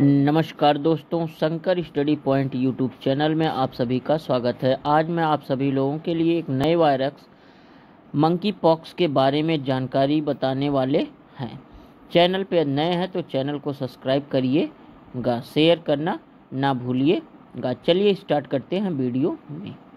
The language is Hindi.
नमस्कार दोस्तों Shankar study point YouTube channel में आप सभी का स्वागत है आज मैं आप सभी लोगों के लिए एक नए वायरस मंकी पॉक्स के बारे में जानकारी बताने वाले हैं चैनल पर नए हैं तो चैनल को सब्सक्राइब करिएगा शेयर करना ना भूलिएगा चलिए स्टार्ट करते हैं वीडियो में